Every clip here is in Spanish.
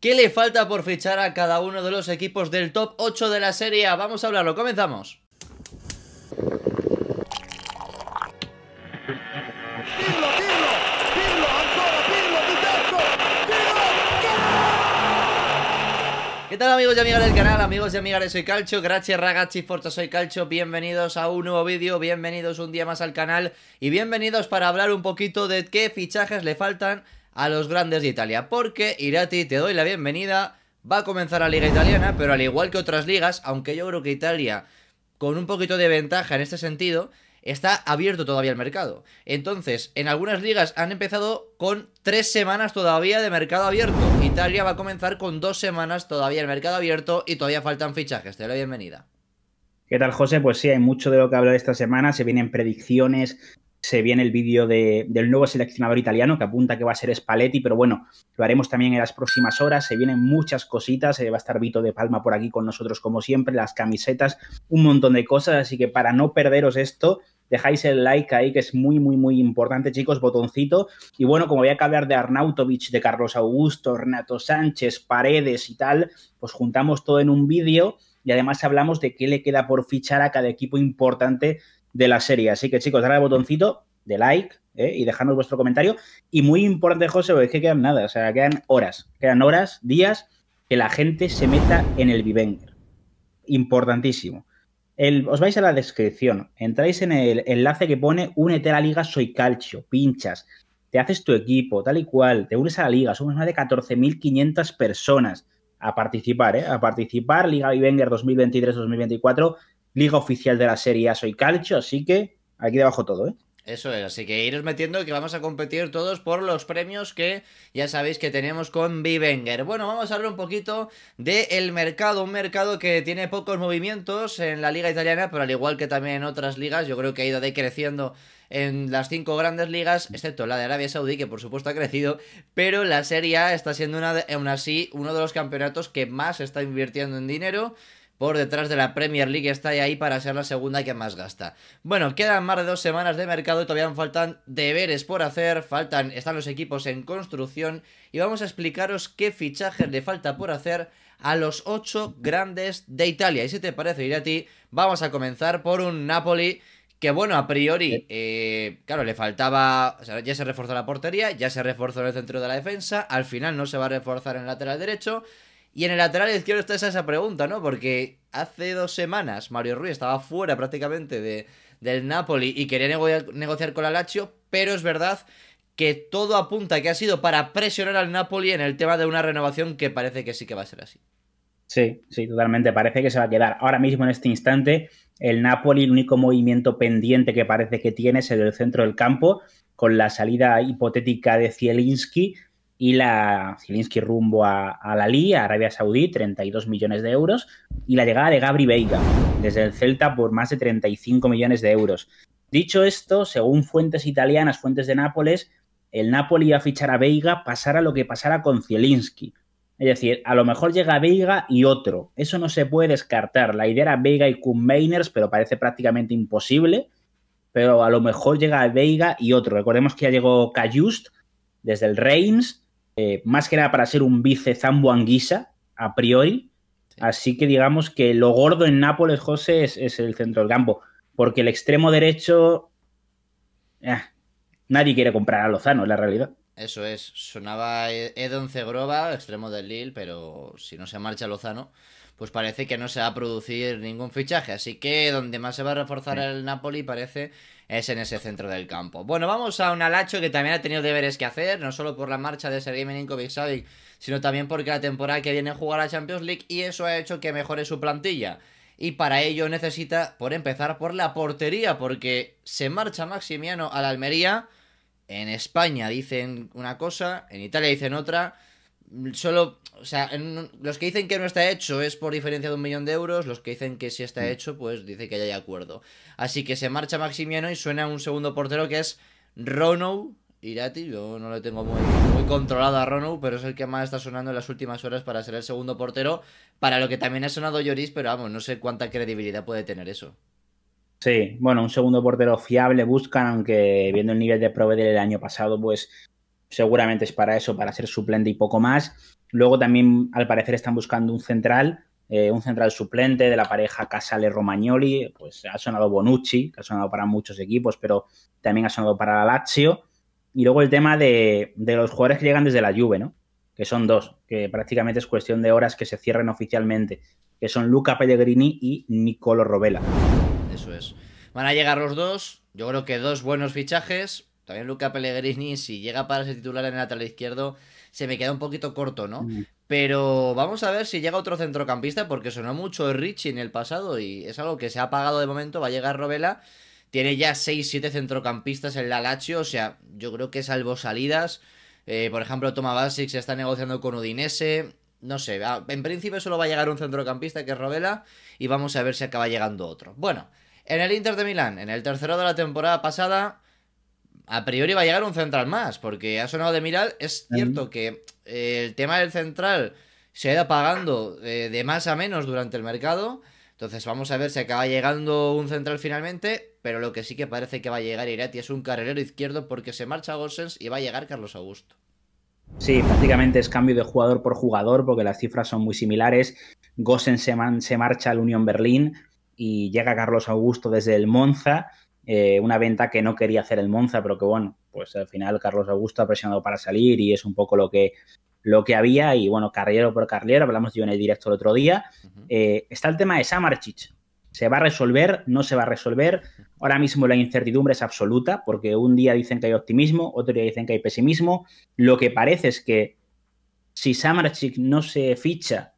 ¿Qué le falta por fichar a cada uno de los equipos del top 8 de la Serie Vamos a hablarlo, comenzamos. ¿Qué tal amigos y amigas del canal, amigos y amigas de Soy Calcio? Gracias ragazzi forza Soy Calcio, bienvenidos a un nuevo vídeo, bienvenidos un día más al canal y bienvenidos para hablar un poquito de qué fichajes le faltan a los grandes de Italia. Porque, Irati, te doy la bienvenida. Va a comenzar la liga italiana, pero al igual que otras ligas, aunque yo creo que Italia, con un poquito de ventaja en este sentido, está abierto todavía el mercado. Entonces, en algunas ligas han empezado con tres semanas todavía de mercado abierto. Italia va a comenzar con dos semanas todavía de mercado abierto y todavía faltan fichajes. Te doy la bienvenida. ¿Qué tal, José? Pues sí, hay mucho de lo que hablar esta semana. Se vienen predicciones, se viene el vídeo del nuevo seleccionador italiano que apunta que va a ser Spalletti, pero bueno, lo haremos también en las próximas horas. Se vienen muchas cositas. se eh, va a estar Vito de Palma por aquí con nosotros, como siempre, las camisetas, un montón de cosas. Así que para no perderos esto, dejáis el like ahí, que es muy, muy, muy importante, chicos, botoncito. Y bueno, como había que hablar de Arnautovic, de Carlos Augusto, Renato Sánchez, Paredes y tal, pues juntamos todo en un vídeo y además hablamos de qué le queda por fichar a cada equipo importante de la serie. Así que chicos, dale al botoncito de like eh, y dejadnos vuestro comentario. Y muy importante, José, es que quedan nada, o sea, quedan horas, quedan horas, días, que la gente se meta en el Vivenger. Importantísimo. El, os vais a la descripción, entráis en el enlace que pone Únete a la Liga Soy Calcio, pinchas, te haces tu equipo, tal y cual, te unes a la Liga, somos más de 14.500 personas a participar, ¿eh? a participar Liga Vivenger 2023-2024 liga oficial de la Serie A Soy Calcio, así que aquí debajo todo, ¿eh? Eso es, así que iros metiendo que vamos a competir todos por los premios que ya sabéis que tenemos con Vivenger. Bueno, vamos a hablar un poquito del el mercado, un mercado que tiene pocos movimientos en la liga italiana, pero al igual que también en otras ligas, yo creo que ha ido decreciendo en las cinco grandes ligas, excepto la de Arabia Saudí, que por supuesto ha crecido, pero la Serie A está siendo una, aún así uno de los campeonatos que más está invirtiendo en dinero por detrás de la Premier League está ahí para ser la segunda que más gasta. Bueno, quedan más de dos semanas de mercado y todavía faltan deberes por hacer, faltan, están los equipos en construcción y vamos a explicaros qué fichajes le falta por hacer a los ocho grandes de Italia. Y si te parece, a ti vamos a comenzar por un Napoli que bueno, a priori, eh, claro, le faltaba, ya se reforzó la portería, ya se reforzó en el centro de la defensa, al final no se va a reforzar en el lateral derecho, y en el lateral izquierdo está esa, pregunta, ¿no? Porque hace dos semanas Mario Rui estaba fuera prácticamente de, del Napoli y quería negociar con la Lazio, pero es verdad que todo apunta que ha sido para presionar al Napoli en el tema de una renovación que parece que sí que va a ser así. Sí, sí, totalmente. Parece que se va a quedar. Ahora mismo, en este instante, el Napoli, el único movimiento pendiente que parece que tiene es el del centro del campo, con la salida hipotética de Zielinski, y la Zielinski rumbo a, la Lee, a Arabia Saudí, 32 millones de euros, y la llegada de Gabri Veiga desde el Celta por más de 35 millones de euros. Dicho esto, según fuentes italianas, fuentes de Nápoles, el Napoli iba a fichar a Veiga, pasara lo que pasara con Zielinski. Es decir, a lo mejor llega Veiga y otro. Eso no se puede descartar. La idea era Veiga y Kuhn-Meiners, pero parece prácticamente imposible. Pero a lo mejor llega Veiga y otro. Recordemos que ya llegó Cayust desde el Reims eh, más que nada para ser un vice Zambuanguisa, a priori. Así que digamos que lo gordo en Nápoles, José, es, el centro del campo. Porque el extremo derecho. Eh, nadie quiere comprar a Lozano, es la realidad. Eso es. Sonaba e- Edon Cegrova, extremo del Lille, pero si no se marcha Lozano, pues parece que no se va a producir ningún fichaje. Así que donde más se va a reforzar el Napoli parece es en ese centro del campo. Bueno, vamos a un Alacho que también ha tenido deberes que hacer, no solo por la marcha de Sergei Meninkovic Savic, sino también porque la temporada que viene la Champions League y eso ha hecho que mejore su plantilla. Y para ello necesita, por empezar, por la portería, porque se marcha Maximiano a la Almería. En España dicen una cosa, en Italia dicen otra. Solo o sea, los que dicen que no está hecho es por diferencia de un millón de euros, los que dicen que sí está mm. hecho, pues dice que ya hay acuerdo. Así que se marcha Maximiano y suena un segundo portero que es Rono Irati. Yo no le tengo muy, controlado a Rono, pero es el que más está sonando en las últimas horas para ser el segundo portero, para lo que también ha sonado Lloris, pero vamos, no sé cuánta credibilidad puede tener eso. Sí, bueno, un segundo portero fiable buscan, aunque viendo el nivel de proveedor del año pasado, pues seguramente es para eso, para ser suplente y poco más. Luego también, al parecer, están buscando un central, eh, un central suplente de la pareja Casale-Romagnoli. Pues ha sonado Bonucci, que ha sonado para muchos equipos, pero también ha sonado para la Lazio. Y luego el tema de, los jugadores que llegan desde la Juve, ¿no? Que son dos, que prácticamente es cuestión de horas que se cierren oficialmente, que son Luca Pellegrini y Nicolo Robela. Eso es. Van a llegar los dos, yo creo que dos buenos fichajes. También Luca Pellegrini, si llega para ser titular en el lateral izquierdo, se me queda un poquito corto, ¿no? Mm. Pero vamos a ver si llega otro centrocampista, porque sonó mucho Richie en el pasado y es algo que se ha apagado de momento. Va a llegar Robela, tiene ya 6-7 centrocampistas en la Lazio, o sea, yo creo que salvo salidas. Eh, por ejemplo, Toma Basic se está negociando con Udinese. No sé, en principio solo va a llegar un centrocampista que es Robela y vamos a ver si acaba llegando otro. Bueno, en el Inter de Milán, en el tercero de la temporada pasada, a priori va a llegar un central más, porque ha sonado de Miral. Es cierto que eh, el tema del central se ha ido apagando eh, de más a menos durante el mercado. Entonces vamos a ver si acaba llegando un central finalmente, pero lo que sí que parece que va a llegar Irati es un carrilero izquierdo porque se marcha Gossens y va a llegar Carlos Augusto. Sí, prácticamente es cambio de jugador por jugador porque las cifras son muy similares. Gossens se, se marcha al Unión Berlín y llega Carlos Augusto desde el Monza eh, una venta que no quería hacer el Monza, pero que bueno, pues al final Carlos Augusto ha presionado para salir y es un poco lo que, lo que había. Y bueno, carrilero por carrilero hablamos yo en el directo el otro día. Eh, está el tema de Samarchich. ¿Se va a resolver? ¿No se va a resolver? Ahora mismo la incertidumbre es absoluta porque un día dicen que hay optimismo, otro día dicen que hay pesimismo. Lo que parece es que si Samarchich no se ficha,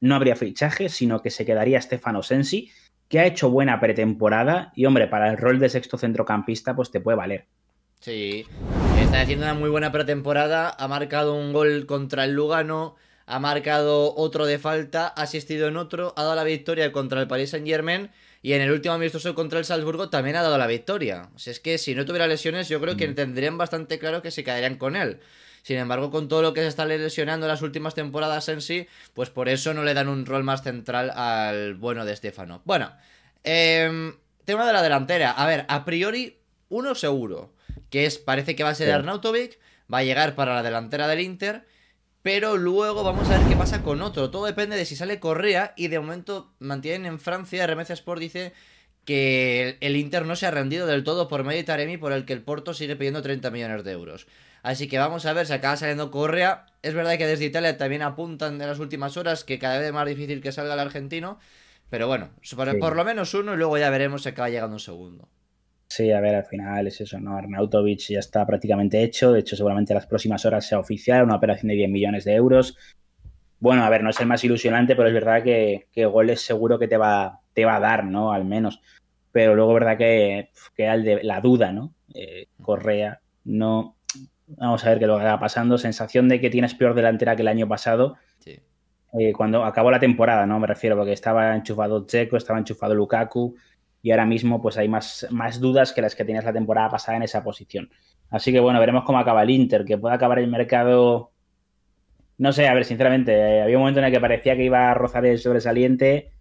no habría fichaje, sino que se quedaría Stefano Sensi que ha hecho buena pretemporada y, hombre, para el rol de sexto centrocampista, pues te puede valer. Sí, está haciendo una muy buena pretemporada, ha marcado un gol contra el Lugano, ha marcado otro de falta, ha asistido en otro, ha dado la victoria contra el Paris Saint Germain y en el último amistoso contra el Salzburgo también ha dado la victoria. O es que si no tuviera lesiones yo creo que tendrían bastante claro que se quedarían con él. Sin embargo, con todo lo que se está lesionando en las últimas temporadas en sí, pues por eso no le dan un rol más central al bueno de Stefano. Bueno, em, tema de la delantera. A ver, a priori, uno seguro, que es parece que va a ser Arnautovic, va a llegar para la delantera del Inter. Pero luego vamos a ver qué pasa con otro. Todo depende de si sale Correa y de momento mantienen en Francia. RMC Sport dice que el, Inter no se ha rendido del todo por Medio Taremi, por el que el Porto sigue pidiendo 30 millones de euros. Así que vamos a ver si acaba saliendo Correa. Es verdad que desde Italia también apuntan de las últimas horas que cada vez es más difícil que salga el argentino. Pero bueno, por, lo menos uno y luego ya veremos si acaba llegando un segundo. Sí, a ver, al final es eso, ¿no? Arnautovic ya está prácticamente hecho. De hecho, seguramente las próximas horas sea oficial una operación de 10 millones de euros. Bueno, a ver, no es el más ilusionante, pero es verdad que, gol es seguro que te va, te va a dar, ¿no? Al menos. Pero luego, verdad que queda la duda, ¿no? Eh, Correa, no Vamos a ver qué lo va pasando. Sensación de que tienes peor delantera que el año pasado. Sí. Eh, cuando acabó la temporada, ¿no? Me refiero, porque estaba enchufado Checo, estaba enchufado Lukaku y ahora mismo pues hay más, más dudas que las que tenías la temporada pasada en esa posición. Así que bueno, veremos cómo acaba el Inter, que pueda acabar el mercado. No sé, a ver, sinceramente, eh, había un momento en el que parecía que iba a rozar el sobresaliente,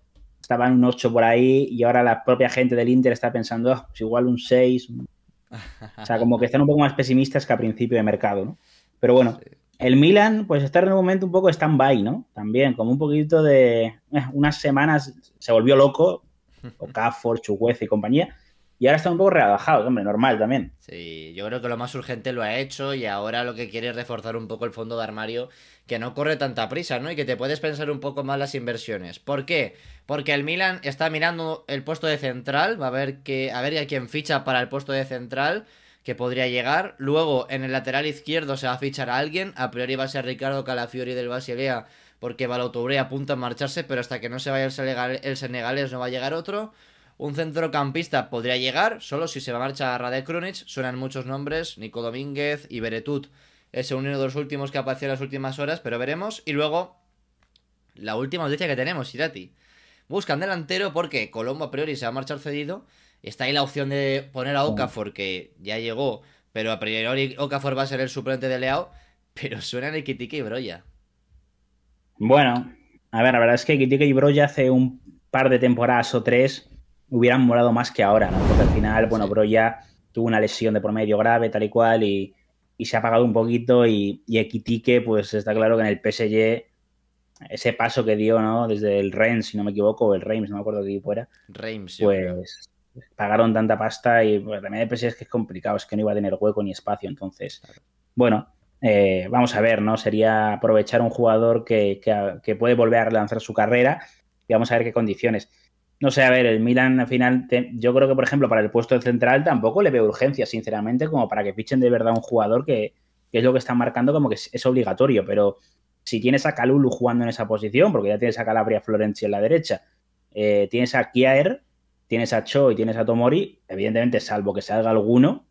estaban un 8 por ahí y ahora la propia gente del Inter está pensando, ah, pues igual un 6, o sea, como que están un poco más pesimistas que a principio de mercado, ¿no? Pero bueno, el Milan, pues está en un momento un poco stand-by, ¿no? También, como un poquito de. Eh, unas semanas se volvió loco, o Cafford, Chuguez y compañía. Y ahora está un poco rebajado, hombre, normal también. Sí, yo creo que lo más urgente lo ha hecho y ahora lo que quiere es reforzar un poco el fondo de armario, que no corre tanta prisa, ¿no? Y que te puedes pensar un poco más las inversiones. ¿Por qué? Porque el Milan está mirando el puesto de central, va a ver, que, a ver a quién ficha para el puesto de central que podría llegar. Luego, en el lateral izquierdo se va a fichar a alguien. A priori va a ser Ricardo Calafiori del Basilea, porque y apunta a marcharse, pero hasta que no se vaya el, el senegalés no va a llegar otro. Un centrocampista podría llegar, solo si se va a marcha Radek Krunic, suenan muchos nombres, Nico Domínguez y Beretut. Es uno de los últimos que apareció en las últimas horas, pero veremos. Y luego, la última noticia que tenemos, Irati. Buscan delantero porque Colombo a priori se va a marchar cedido. Está ahí la opción de poner a Okafor, que ya llegó, pero a priori Okafor va a ser el suplente de Leao. Pero suenan Iquitique y Broya. Bueno, a ver, la verdad es que Iquitique y Broya hace un par de temporadas o tres hubieran morado más que ahora, ¿no? Porque al final, bueno, Broya ya tuvo una lesión de promedio grave, tal y cual, y, se ha apagado un poquito. Y, Equitique, pues está claro que en el PSG, ese paso que dio, ¿no? Desde el Rennes, si no me equivoco, o el Reims, no me acuerdo qué fuera Reims, sí, Pues pagaron tanta pasta y también de PSG es que es complicado, es que no iba a tener hueco ni espacio. Entonces, bueno, eh, vamos a ver, ¿no? Sería aprovechar un jugador que, que puede volver a relanzar su carrera y vamos a ver qué condiciones. No sé, a ver, el Milan al final, yo creo que, por ejemplo, para el puesto de central tampoco le veo urgencia, sinceramente, como para que fichen de verdad un jugador que, es lo que están marcando como que es, obligatorio. Pero si tienes a Calulu jugando en esa posición, porque ya tienes a Calabria Florenzi en la derecha, eh, tienes a Kiaer, tienes a Cho y tienes a Tomori, evidentemente, salvo que salga alguno.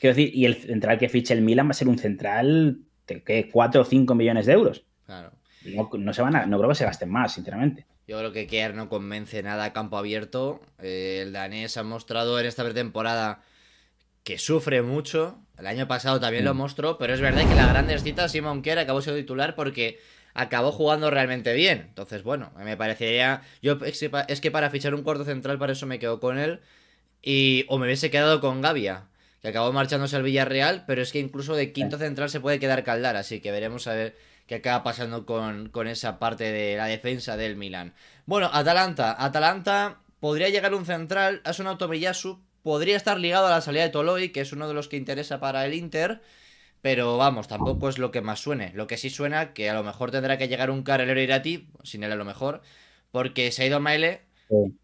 Quiero decir, y el central que fiche el Milan va a ser un central de 4 o 5 millones de euros. Claro. No, se van a, no creo que se gasten más, sinceramente. Yo creo que Kear no convence nada a campo abierto. Eh, el danés ha mostrado en esta pretemporada que sufre mucho. El año pasado también lo mm. mostró, pero es verdad que la gran cita Simon Kerr, acabó siendo titular porque acabó jugando realmente bien. Entonces, bueno, me parecería. Yo es que para fichar un cuarto central, para eso me quedo con él. Y, o me hubiese quedado con Gavia que acabó marchándose al Villarreal, pero es que incluso de quinto central se puede quedar caldar. así que veremos a ver qué acaba pasando con, con esa parte de la defensa del Milan. Bueno, Atalanta. Atalanta podría llegar un central, es un Tomiyasu, podría estar ligado a la salida de Toloi, que es uno de los que interesa para el Inter. Pero vamos, tampoco es lo que más suene. Lo que sí suena, que a lo mejor tendrá que llegar un carrilero Irati, sin él a lo mejor, porque se ha ido Maile.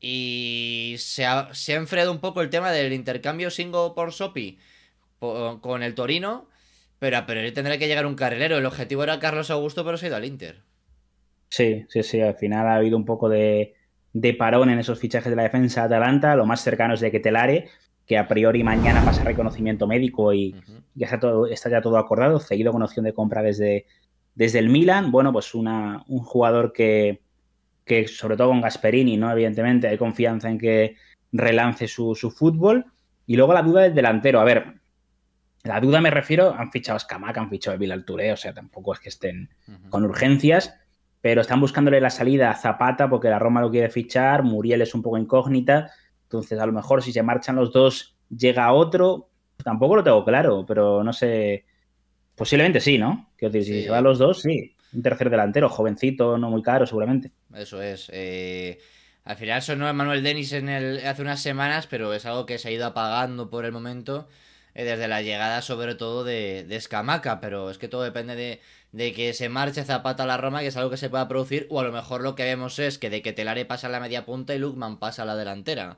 Y se ha, se un poco el tema del intercambio Singo por Sopi con el Torino, pero a priori tendrá que llegar un carrilero. El objetivo era Carlos Augusto, pero se ha ido al Inter. Sí, sí, sí. Al final ha habido un poco de, parón en esos fichajes de la defensa de Atalanta. Lo más cercano es de Ketelare, que a priori mañana pasa reconocimiento médico y ya está, todo, está ya todo acordado, seguido con opción de compra desde, desde el Milan. Bueno, pues una, un jugador que, que sobre todo con Gasperini, ¿no? Evidentemente hay confianza en que relance su, fútbol. Y luego la duda del delantero. A ver, la duda me refiero, han fichado a Escamaca, han fichado a Bilal o sea, tampoco es que estén con urgencias, pero están buscándole la salida a Zapata porque la Roma lo quiere fichar, Muriel es un poco incógnita, entonces a lo mejor si se marchan los dos llega otro, pues tampoco lo tengo claro, pero no sé, posiblemente sí, ¿no? Quiero si se van los dos, sí, un tercer delantero, jovencito, no muy caro seguramente. Eso es. Eh, al final sonó Manuel Denis en el, hace unas semanas, pero es algo que se ha ido apagando por el momento eh, desde la llegada sobre todo de, de Escamaca, pero es que todo depende de, que se marche Zapata a la Roma, que es algo que se pueda producir, o a lo mejor lo que vemos es que de que Telare pasa a la media punta y Lukman pasa a la delantera.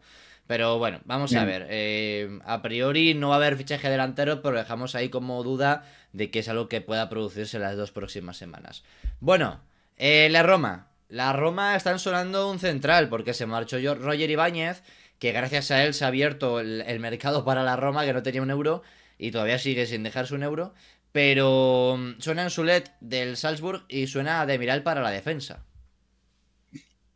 Pero bueno, vamos a ver. Eh, a priori no va a haber fichaje delantero, pero dejamos ahí como duda de que es algo que pueda producirse las dos próximas semanas. Bueno, la Roma, la Roma están sonando un central porque se marchó Roger Ibáñez, que gracias a él se ha abierto el, mercado para la Roma, que no tenía un euro y todavía sigue sin dejarse un euro. Pero mm, suena en Sulet del Salzburg y suena de Miral para la defensa.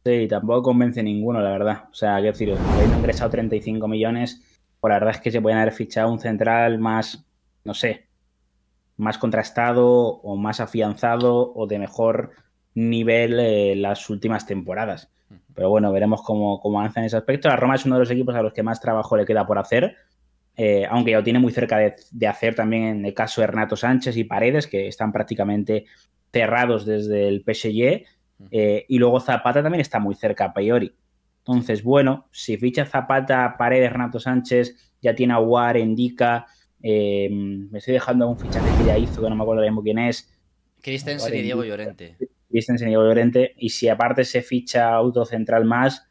Sí, tampoco convence ninguno, la verdad. O sea, quiero decir, han ingresado 35 millones, por pues la verdad es que se pueden haber fichado un central más, no sé, más contrastado o más afianzado o de mejor nivel eh, las últimas temporadas. Pero bueno, veremos cómo, avanza en ese aspecto. La Roma es uno de los equipos a los que más trabajo le queda por hacer, eh, aunque ya lo tiene muy cerca de, hacer también en el caso de Renato Sánchez y Paredes, que están prácticamente cerrados desde el PSG. Eh, y luego Zapata también está muy cerca a priori. Entonces, bueno, si ficha Zapata, Paredes, Renato Sánchez, ya tiene a War, Indica, me estoy dejando un fichaje que ya hizo, que no me acuerdo bien quién es. Christensen y Diego Llorente y Y si aparte se ficha autocentral más,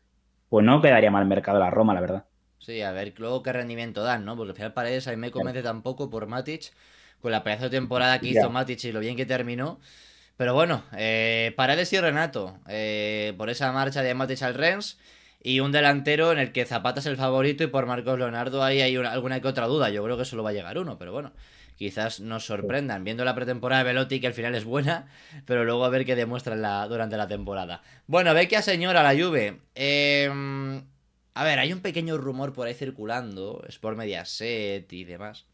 pues no quedaría mal mercado la Roma, la verdad. Sí, a ver luego qué rendimiento dan, ¿no? Porque al final Paredes ahí me convence tampoco por Matic, con la pedazo de temporada que hizo Matic y lo bien que terminó. Pero bueno, eh, Paredes y Renato, eh, por esa marcha de Matic al Rennes y un delantero en el que Zapata es el favorito y por Marcos Leonardo ahí hay alguna que otra duda. Yo creo que solo va a llegar uno, pero bueno quizás nos sorprendan viendo la pretemporada de Velotti, que al final es buena, pero luego a ver qué demuestran durante la temporada. Bueno, a señora, la Juve. Em, a ver, hay un pequeño rumor por ahí circulando, es por Mediaset y demás,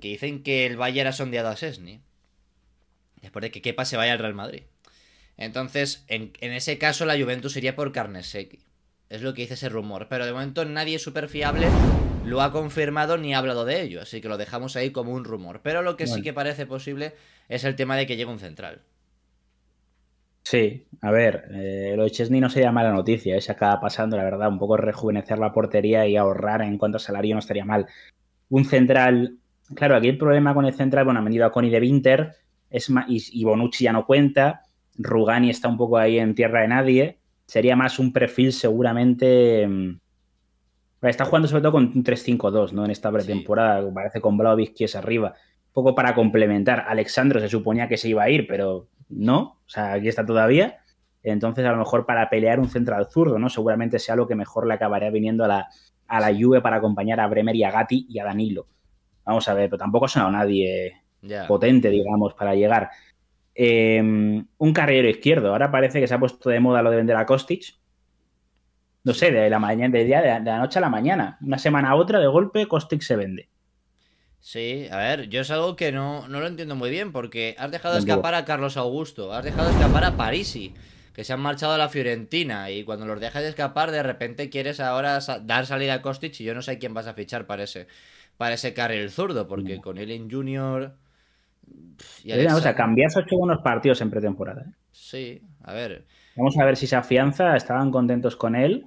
que dicen que el Bayern ha sondeado a Sesni. Después de que Kepa se vaya al Real Madrid. Entonces, en, ese caso, la Juventus iría por Carnesecchi. Es lo que dice ese rumor. Pero de momento nadie es súper fiable lo ha confirmado ni ha hablado de ello, así que lo dejamos ahí como un rumor. Pero lo que sí que parece posible es el tema de que llegue un central. Sí, a ver, eh, lo de Chesney no sería mala noticia, ¿eh? se acaba pasando, la verdad, un poco rejuvenecer la portería y ahorrar en cuanto a salario no estaría mal. Un central, claro, aquí el problema con el central, bueno, han venido a Connie de Winter es y, Bonucci ya no cuenta, Rugani está un poco ahí en tierra de nadie, sería más un perfil seguramente mm, Está jugando sobre todo con un 3-5-2, ¿no? En esta pretemporada, parece con Vlaovic que es arriba. Un poco para complementar. Alexandro se suponía que se iba a ir, pero no. O sea, aquí está todavía. Entonces, a lo mejor para pelear un central zurdo, ¿no? Seguramente sea lo que mejor le acabaría viniendo a la, a Juve para acompañar a Bremer y a Gatti y a Danilo. Vamos a ver, pero tampoco ha sonado nadie potente, digamos, para llegar. Em, un carrillero izquierdo. Ahora parece que se ha puesto de moda lo de vender a Kostic no sé, de la mañana, de día, de la, noche a la mañana. Una semana a otra, de golpe, Kostic se vende. Sí, a ver, yo es algo que no, no lo entiendo muy bien, porque has dejado escapar a Carlos Augusto, has dejado escapar a Parisi, que se han marchado a la Fiorentina, y cuando los dejas de escapar, de repente quieres ahora dar salida a Kostic, y yo no sé quién vas a fichar para ese, para ese carril zurdo, porque mm. con Elin Junior... o sea, cambias ocho partidos en pretemporada. ¿eh? Sí, a ver... Vamos a ver si se afianza. Estaban contentos con él.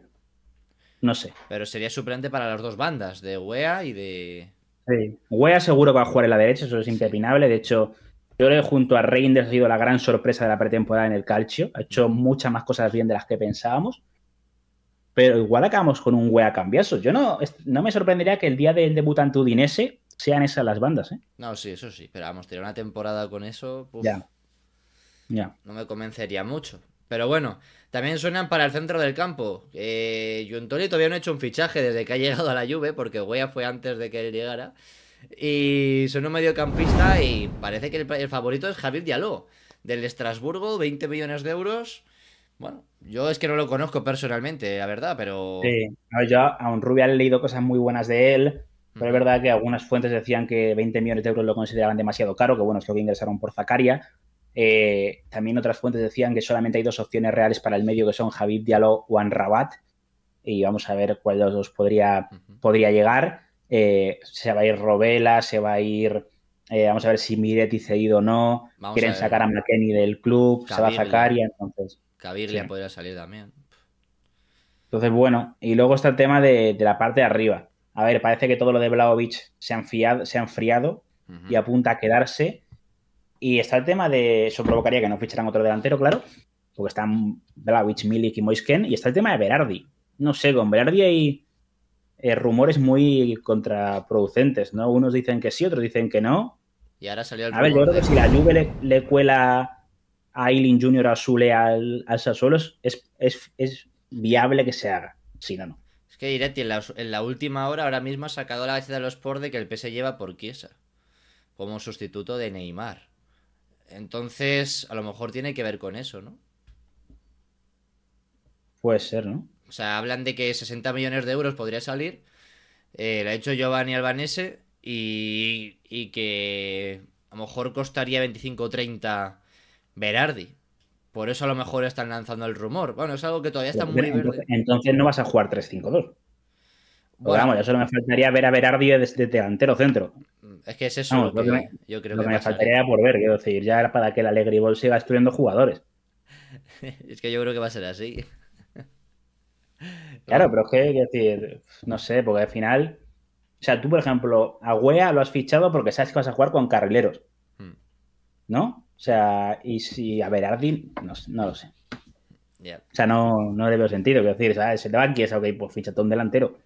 No sé. Pero sería suplente para las dos bandas, de Wea y de. Sí. Wea seguro va a jugar en la derecha, eso es impepinable. De hecho, yo creo que junto a Reinders ha sido la gran sorpresa de la pretemporada en el calcio. Ha hecho muchas más cosas bien de las que pensábamos. Pero igual acabamos con un Wea cambioso. Yo no, no me sorprendería que el día del debutante Udinese sean esas las bandas, ¿eh? No, sí, eso sí. Pero vamos, tener una temporada con eso. ya. Ya. No me convencería mucho. Pero bueno, también suenan para el centro del campo. Eh, Juntoli todavía no ha hecho un fichaje desde que ha llegado a la Juve, porque huella fue antes de que él llegara. Y son un mediocampista y parece que el, favorito es Javier Diallo, del Estrasburgo, 20 millones de euros. Bueno, yo es que no lo conozco personalmente, la verdad, pero... Sí, yo a un Rubia he leído cosas muy buenas de él, pero es verdad que algunas fuentes decían que 20 millones de euros lo consideraban demasiado caro, que bueno, es lo que ingresaron por Zacaria, eh, también otras fuentes decían que solamente hay dos opciones reales para el medio, que son Javid Diallo o Anrabat. Y vamos a ver cuál de los dos podría, podría llegar. Eh, se va a ir Robela, se va a ir. Eh, vamos a ver si Miretti cedido o no. Quieren sacar a McKenny del club, se va a sacar y entonces. podría salir también. Entonces, bueno, y luego está el tema de, la parte de arriba. A ver, parece que todo lo de Blaovic se, han se ha enfriado y apunta a quedarse y está el tema de. Eso provocaría que no ficharan otro delantero, claro. Porque están Blavich, Milik y Moisken. Y está el tema de Berardi. No sé, con Berardi hay eh, rumores muy contraproducentes, ¿no? Unos dicen que sí, otros dicen que no. Y ahora salió el A ver, yo si la Juve le, cuela a Eileen Junior a Sule al, al es, viable que se haga. Si no, no. Es que Diretti en la, última hora ahora mismo ha sacado la gaceta de los por de que el PS lleva por Chiesa como sustituto de Neymar. Entonces, a lo mejor tiene que ver con eso, ¿no? Puede ser, ¿no? O sea, hablan de que 60 millones de euros podría salir. Eh, lo ha hecho Giovanni Albanese y, que a lo mejor costaría 25 o 30 Berardi. Por eso a lo mejor están lanzando el rumor. Bueno, es algo que todavía está muy entonces, Entonces no vas a jugar 3-5-2. Bueno, vamos, ya solo me faltaría ver a Berardi desde delantero centro. Mm, es que es eso lo que, me, yo creo que, me faltaría por ver, quiero decir, ya era para que el Alegribol siga destruyendo jugadores. es que yo creo que va a ser así. claro, pero es que, decir, no sé, porque al final, o sea, tú, por ejemplo, a Wea lo has fichado porque sabes que vas a jugar con carrileros. Mm. ¿No? O sea, y si a Berardi, no, no lo sé. O sea, no, no le veo sentido. Quiero decir, ¿sabes? se te va ok, pues ficha delantero.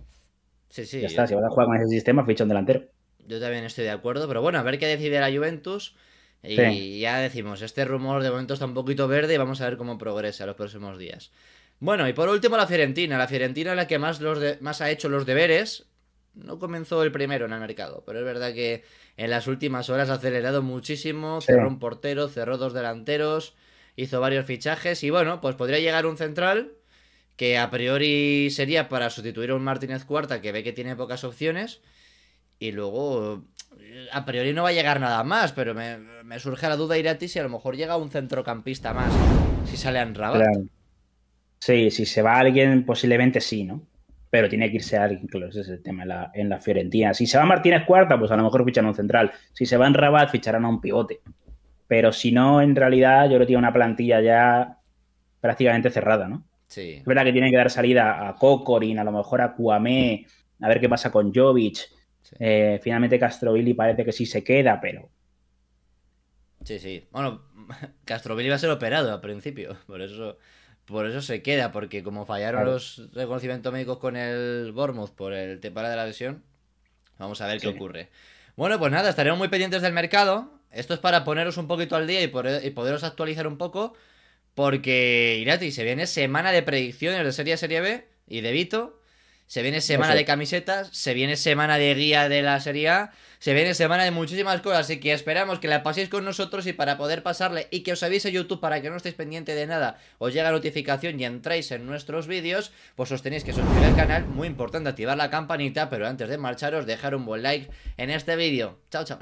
Sí, sí. Ya está, si vas a jugar con ese sistema, ficha un delantero. Yo también estoy de acuerdo, pero bueno, a ver qué decide la Juventus. Y ya decimos, este rumor de momento está un poquito verde y vamos a ver cómo progresa los próximos días. Bueno, y por último la Fiorentina. La Fiorentina es la que más, los más ha hecho los deberes. No comenzó el primero en el mercado, pero es verdad que en las últimas horas ha acelerado muchísimo. Cerró un portero, cerró dos delanteros, hizo varios fichajes y bueno, pues podría llegar un central que a priori sería para sustituir a un Martínez Cuarta que ve que tiene pocas opciones y luego a priori no va a llegar nada más, pero me, surge la duda ti si a lo mejor llega un centrocampista más, si sale en Rabat. Sí, si se va alguien posiblemente sí, ¿no? Pero tiene que irse alguien, claro, ese es el tema en la, Fiorentina. Si se va Martínez Cuarta, pues a lo mejor fichan a un central. Si se va en Rabat, ficharán a un pivote. Pero si no, en realidad yo creo que tiene una plantilla ya prácticamente cerrada, ¿no? Es verdad que tiene que dar salida a Kokorin, a lo mejor a Kuame, a ver qué pasa con Jovic. Eh, finalmente Castrovilli parece que sí se queda, pero. Sí, sí. Bueno, Castrovilli va a ser operado al principio, por eso, por eso se queda, porque como fallaron los reconocimientos médicos con el Bournemouth por el temporada de la lesión, vamos a ver qué ocurre. Bueno, pues nada, estaremos muy pendientes del mercado. Esto es para poneros un poquito al día y poderos actualizar un poco. Porque, Irati, se viene semana de predicciones de Serie A, Serie B y de Vito. Se viene semana de camisetas, se viene semana de guía de la Serie A, se viene semana de muchísimas cosas, así que esperamos que la paséis con nosotros y para poder pasarle y que os avise YouTube para que no estéis pendiente de nada, os llega notificación y entráis en nuestros vídeos, pues os tenéis que suscribir al canal, muy importante activar la campanita, pero antes de marcharos dejar un buen like en este vídeo. Chao, chao.